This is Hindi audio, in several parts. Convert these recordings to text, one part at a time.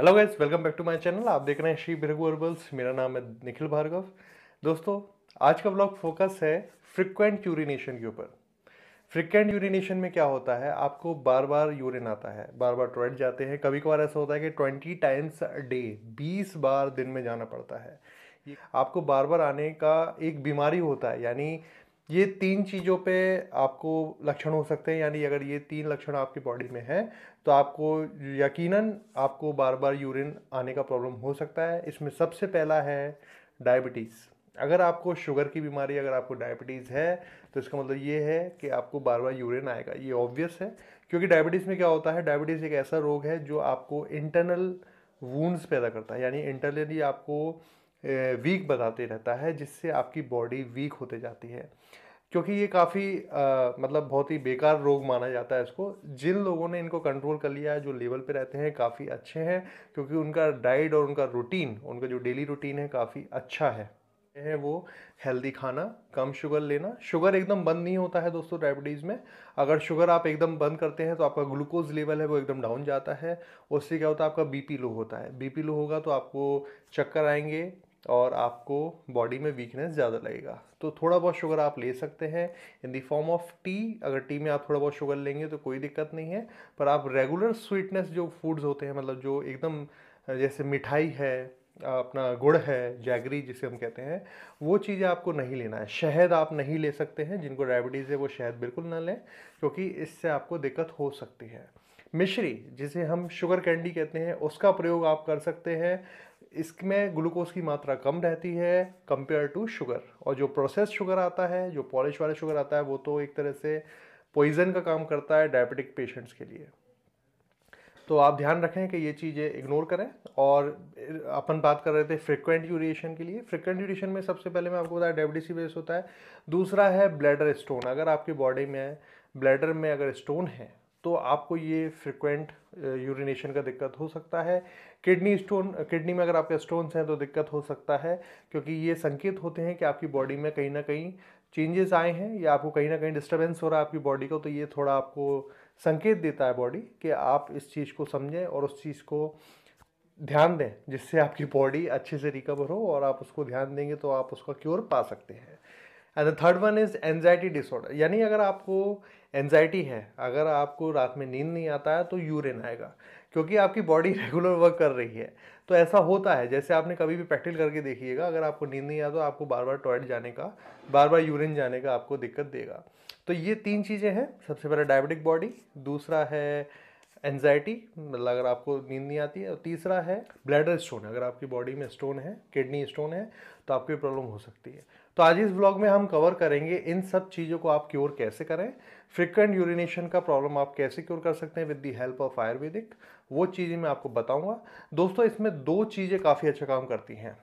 hello guys welcome back to my channel आप देख रहे हैं श्री भृगु अरबल्स मेरा नाम है निखिल भार्गव दोस्तों आज का ब्लॉग फोकस है फ्रिक्वेंट यूरिनेशन के ऊपर फ्रिक्वेंट यूरिनेशन में क्या होता है आपको बार बार यूरिन आता है बार बार टॉयलेट जाते हैं कभी कभार ऐसा होता है कि ट्वेंटी टाइम्स अ डे बीस बार दिन में जाना पड़ता है आपको बार बार आने का एक बीमारी होता है यानी ये तीन चीज़ों पे आपको लक्षण हो सकते हैं यानी अगर ये तीन लक्षण आपकी बॉडी में है तो आपको यकीनन आपको बार बार यूरिन आने का प्रॉब्लम हो सकता है इसमें सबसे पहला है डायबिटीज़ अगर आपको शुगर की बीमारी अगर आपको डायबिटीज़ है तो इसका मतलब ये है कि आपको बार बार यूरिन आएगा ये ऑब्वियस है क्योंकि डायबिटीज़ में क्या होता है डायबिटीज़ एक ऐसा रोग है जो आपको इंटरनल वूंड्स पैदा करता है यानी इंटरनली आपको वीक बताते रहता है जिससे आपकी बॉडी वीक होते जाती है क्योंकि ये काफ़ी मतलब बहुत ही बेकार रोग माना जाता है इसको जिन लोगों ने इनको कंट्रोल कर लिया है जो लेवल पे रहते हैं काफ़ी अच्छे हैं क्योंकि उनका डाइट और उनका रूटीन उनका जो डेली रूटीन है काफ़ी अच्छा है है वो हेल्दी खाना कम शुगर लेना शुगर एकदम बंद नहीं होता है दोस्तों डायबिटीज़ में अगर शुगर आप एकदम बंद करते हैं तो आपका ग्लूकोज लेवल है वो एकदम डाउन जाता है उससे क्या होता है आपका बीपी लो होता है बीपी लो होगा तो आपको चक्कर आएंगे और आपको बॉडी में वीकनेस ज़्यादा लगेगा तो थोड़ा बहुत शुगर आप ले सकते हैं in the form of tea अगर टी में आप थोड़ा बहुत शुगर लेंगे तो कोई दिक्कत नहीं है पर आप रेगुलर स्वीटनेस जो फूड्स होते हैं मतलब जो एकदम जैसे मिठाई है अपना गुड़ है जैगरी जिसे हम कहते हैं वो चीज़ें आपको नहीं लेना है शहद आप नहीं ले सकते हैं जिनको डायबिटीज़ है वो शहद बिल्कुल ना लें क्योंकि इससे आपको दिक्कत हो सकती है मिश्री जिसे हम शुगर कैंडी कहते हैं उसका प्रयोग आप कर सकते हैं इसमें ग्लूकोज की मात्रा कम रहती है कंपेयर टू शुगर और जो प्रोसेस शुगर आता है जो पॉलिश वाला शुगर आता है वो तो एक तरह से पॉइजन का काम करता है डायबिटिक पेशेंट्स के लिए तो आप ध्यान रखें कि ये चीज़ें इग्नोर करें और अपन बात कर रहे थे फ्रिक्वेंट यूरिएशन के लिए फ्रिक्वेंट यूरिएशन में सबसे पहले मैं आपको बताया डायबिटीज की वजह से होता है दूसरा है ब्लैडर स्टोन अगर आपकी बॉडी में ब्लैडर में अगर स्टोन है तो आपको ये फ्रिक्वेंट यूरिनेशन का दिक्कत हो सकता है किडनी स्टोन किडनी में अगर आपके स्टोन्स हैं तो दिक्कत हो सकता है क्योंकि ये संकेत होते हैं कि आपकी बॉडी में कहीं ना कहीं चेंजेस आए हैं या आपको कहीं ना कहीं डिस्टर्बेंस हो रहा है आपकी बॉडी को तो ये थोड़ा आपको संकेत देता है बॉडी कि आप इस चीज़ को समझें और उस चीज़ को ध्यान दें जिससे आपकी बॉडी अच्छे से रिकवर हो और आप उसको ध्यान देंगे तो आप उसका क्योर पा सकते हैं and the third one is anxiety disorder यानी अगर आपको एनजाइटी है अगर आपको रात में नींद नहीं आता है तो यूरिन आएगा क्योंकि आपकी बॉडी रेगुलर वर्क कर रही है तो ऐसा होता है जैसे आपने कभी भी प्रैक्टिकल करके देखिएगा अगर आपको नींद नहीं आता तो आपको बार बार टॉयलेट जाने का बार बार यूरिन जाने का आपको दिक्कत देगा तो ये तीन चीज़ें हैं सबसे पहले डायबिटिक बॉडी दूसरा है एनजाइटी मतलब अगर आपको नींद नहीं आती है और तीसरा है ब्लैडर स्टोन अगर आपकी बॉडी में स्टोन है किडनी स्टोन है तो आपकी प्रॉब्लम हो सकती है तो आज इस ब्लॉग में हम कवर करेंगे इन सब चीज़ों को आप क्योर कैसे करें फ्रिक्वेंट यूरिनेशन का प्रॉब्लम आप कैसे क्योर कर सकते हैं with the help of ayurvedic वो चीज़ें मैं आपको बताऊंगा दोस्तों इसमें दो चीज़ें काफ़ी अच्छा काम करती हैं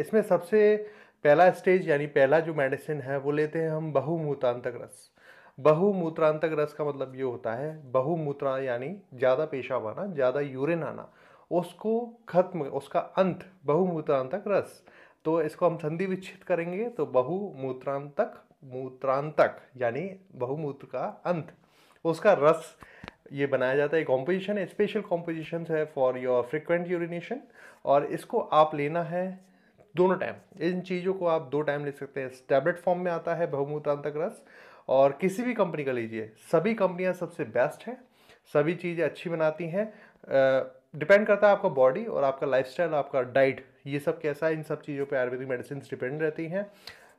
इसमें सबसे पहला स्टेज यानी पहला जो मेडिसिन है वो लेते हैं हम बहुमूतांतक रस बहुमूत्रांतक रस का मतलब ये होता है बहुमूत्रा यानी ज़्यादा पेशाब आना ज़्यादा यूरिन आना उसको खत्म उसका अंत बहुमूत्रांतक रस तो इसको हम संधि विच्छेद करेंगे तो बहुमूत्रांतक मूत्रांतक यानी बहुमूत्र का अंत उसका रस ये बनाया जाता है कॉम्पोजिशन है स्पेशल कॉम्पोजिशन है फॉर योर फ्रिक्वेंट यूरिनेशन और इसको आप लेना है दोनों टाइम इन चीज़ों को आप दो टाइम ले सकते हैं टैबलेट फॉर्म में आता है बहुमूत्रांतक रस और किसी भी कंपनी का लीजिए सभी कंपनियां सबसे बेस्ट हैं सभी चीज़ें अच्छी बनाती हैं डिपेंड करता है आपका बॉडी और आपका लाइफस्टाइल आपका डाइट ये सब कैसा है इन सब चीज़ों पे आयुर्वेदिक मेडिसिन डिपेंड रहती हैं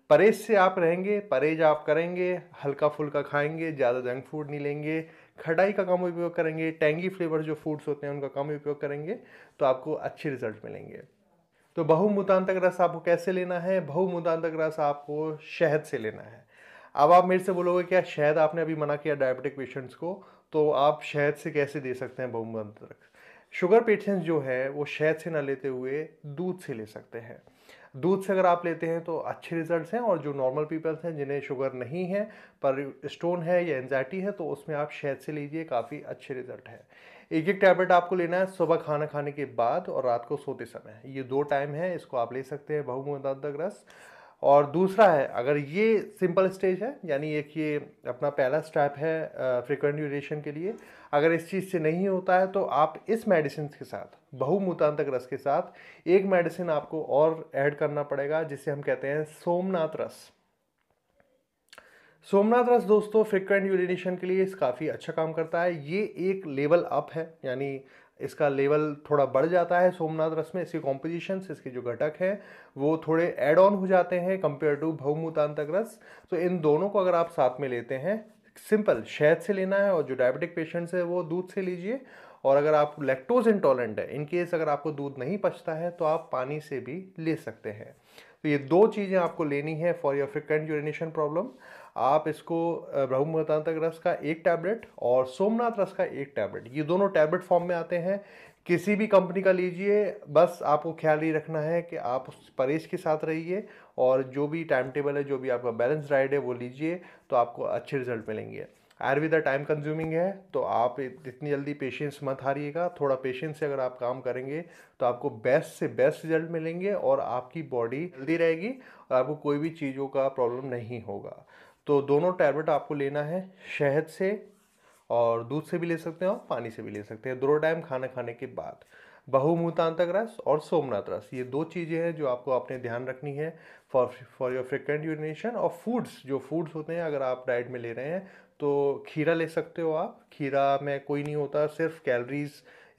परहेज से आप रहेंगे परहेज आप करेंगे हल्का फुल्का खाएंगे ज़्यादा जंक फूड नहीं लेंगे खटाई का कम उपयोग करेंगे टेंगी फ्लेवर जो फूड्स होते हैं उनका कम उपयोग करेंगे तो आपको अच्छे रिजल्ट मिलेंगे तो बहुमुदांतक रस आपको कैसे लेना है बहुमुदांतक रस आपको शहद से लेना है अब आप मेरे से बोलोगे क्या शहद आपने अभी मना किया डायबिटिक पेशेंट्स को तो आप शहद से कैसे दे सकते हैं बहुमत शुगर पेशेंट्स जो है वो शहद से ना लेते हुए दूध से ले सकते हैं दूध से अगर आप लेते हैं तो अच्छे रिजल्ट्स हैं और जो नॉर्मल पीपल्स हैं जिन्हें शुगर नहीं है पर स्टोन है या एनजाइटी है तो उसमें आप शहद से लीजिए काफ़ी अच्छे रिजल्ट है एक एक टैबलेट आपको लेना है सुबह खाना खाने के बाद और रात को सोते समय ये दो टाइम है इसको आप ले सकते हैं बहुमत रस और दूसरा है अगर ये सिंपल स्टेज है यानी एक ये अपना पहला स्टेप है फ्रिक्वेंट ड्यूरेशन के लिए अगर इस चीज़ से नहीं होता है तो आप इस मेडिसिन के साथ बहुमूतांतक रस के साथ एक मेडिसिन आपको और ऐड करना पड़ेगा जिसे हम कहते हैं सोमनाथ रस सोमनाथ रस दोस्तों फ्रिक्वेंट यूरिनेशन के लिए इस काफ़ी अच्छा काम करता है ये एक लेवल अप है यानी इसका लेवल थोड़ा बढ़ जाता है सोमनाथ रस में इसके कॉम्पोजिशन इसके जो घटक हैं वो थोड़े एड ऑन हो जाते हैं कंपेयर टू भवमूतांतक रस तो इन दोनों को अगर आप साथ में लेते हैं सिंपल शहद से लेना है और जो डायबिटिक पेशेंट्स है वो दूध से लीजिए और अगर आप लैक्टोज इंटॉलेंट है इनकेस अगर आपको दूध नहीं पचता है तो आप पानी से भी ले सकते हैं तो ये दो चीज़ें आपको लेनी है for your frequent urination problem आप इसको ब्रह्मतांतक रस का एक टैबलेट और सोमनाथ रस का एक टैबलेट ये दोनों टैबलेट फॉर्म में आते हैं किसी भी कंपनी का लीजिए बस आपको ख्याल ही रखना है कि आप उस परहेज के साथ रहिए और जो भी टाइम टेबल है जो भी आपका बैलेंस डाइट है वो लीजिए तो आपको अच्छे रिजल्ट मिलेंगे आयुर्वेदा टाइम कंज्यूमिंग है तो आप इतनी जल्दी पेशेंस मत हारिएगा थोड़ा पेशेंस से अगर आप काम करेंगे तो आपको बेस्ट से बेस्ट रिजल्ट मिलेंगे और आपकी बॉडी हेल्दी रहेगी और आपको कोई भी चीज़ों का प्रॉब्लम नहीं होगा तो दोनों टैबलेट आपको लेना है शहद से और दूध से भी ले सकते हैं और पानी से भी ले सकते हैं दोनों टाइम खाना खाने के बाद बहुमूतांतक रस और सोमनाथ रस ये दो चीज़ें हैं जो आपको अपने ध्यान रखनी है for for your frequent urination और फूड्स जो फूड्स होते हैं अगर आप डाइट में ले रहे हैं तो खीरा ले सकते हो आप खीरा में कोई नहीं होता सिर्फ कैलरीज़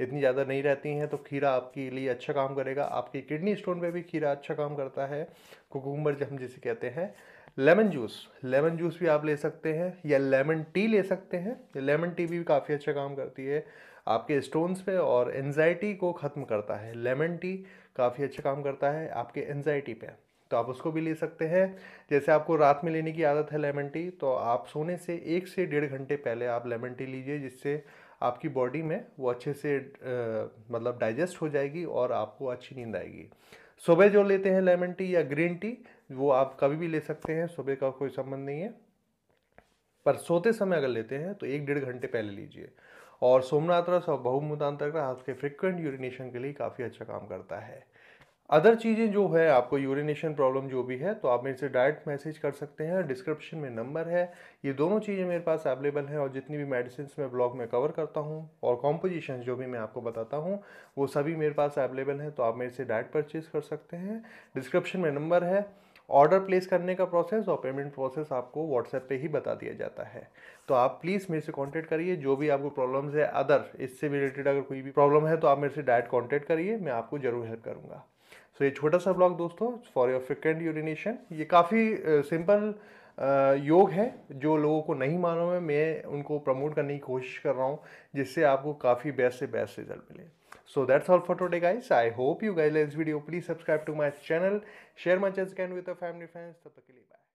इतनी ज़्यादा नहीं रहती हैं तो खीरा आपके लिए अच्छा काम करेगा आपकी किडनी स्टोन पे भी खीरा अच्छा काम करता है कुकुम्बर जब हम जिसे कहते हैं लेमन जूस लेमन जूस भी आप ले सकते हैं या लेमन टी ले सकते हैं लेमन टी भी काफ़ी अच्छा काम करती है आपके स्टोन्स पे और एनजाइटी को ख़त्म करता है लेमन टी काफ़ी अच्छा काम करता है आपके एनजाइटी पे तो आप उसको भी ले सकते हैं जैसे आपको रात में लेने की आदत है लेमन टी तो आप सोने से एक से डेढ़ घंटे पहले आप लेमन टी लीजिए जिससे आपकी बॉडी में वो अच्छे से आ, मतलब डाइजेस्ट हो जाएगी और आपको अच्छी नींद आएगी सुबह जो लेते हैं लेमन टी या ग्रीन टी वो आप कभी भी ले सकते हैं सुबह का कोई संबंध नहीं है पर सोते समय अगर लेते हैं तो एक डेढ़ घंटे पहले लीजिए और सोमनाथ रस और बहुमुदांत रस आपके फ्रिक्वेंट यूरिनेशन के लिए काफ़ी अच्छा काम करता है अदर चीज़ें जो है आपको यूरिनेशन प्रॉब्लम जो भी है तो आप मेरे से डायरेक्ट मैसेज कर सकते हैं डिस्क्रिप्शन में नंबर है ये दोनों चीज़ें मेरे पास अवेलेबल हैं और जितनी भी मेडिसिन मैं ब्लॉग में कवर करता हूँ और कॉम्पोजिशन जो भी मैं आपको बताता हूँ वो सभी मेरे पास अवेलेबल हैं तो आप मेरे से डायरेक्ट परचेज़ कर सकते हैं डिस्क्रिप्शन में नंबर है ऑर्डर प्लेस करने का प्रोसेस और पेमेंट प्रोसेस आपको व्हाट्सएप पे ही बता दिया जाता है तो आप प्लीज़ मेरे से कांटेक्ट करिए जो भी आपको प्रॉब्लम्स है अदर इससे रिलेटेड अगर कोई भी प्रॉब्लम है तो आप मेरे से डायरेक्ट कांटेक्ट करिए मैं आपको ज़रूर हेल्प करूँगा सो so, ये छोटा सा ब्लॉग दोस्तों फॉर योर फ्रिक्वेंट यूरिनेशन ये काफ़ी सिंपल uh, योग है जो लोगों को नहीं मालूम है मैं उनको प्रमोट करने की कोशिश कर रहा हूँ जिससे आपको काफ़ी बेस्ट से बेस्ट रिजल्ट मिले so that's all for today guys I hope you guys like this video please subscribe to my channel share my channel with family friends तब तक के लिए बाय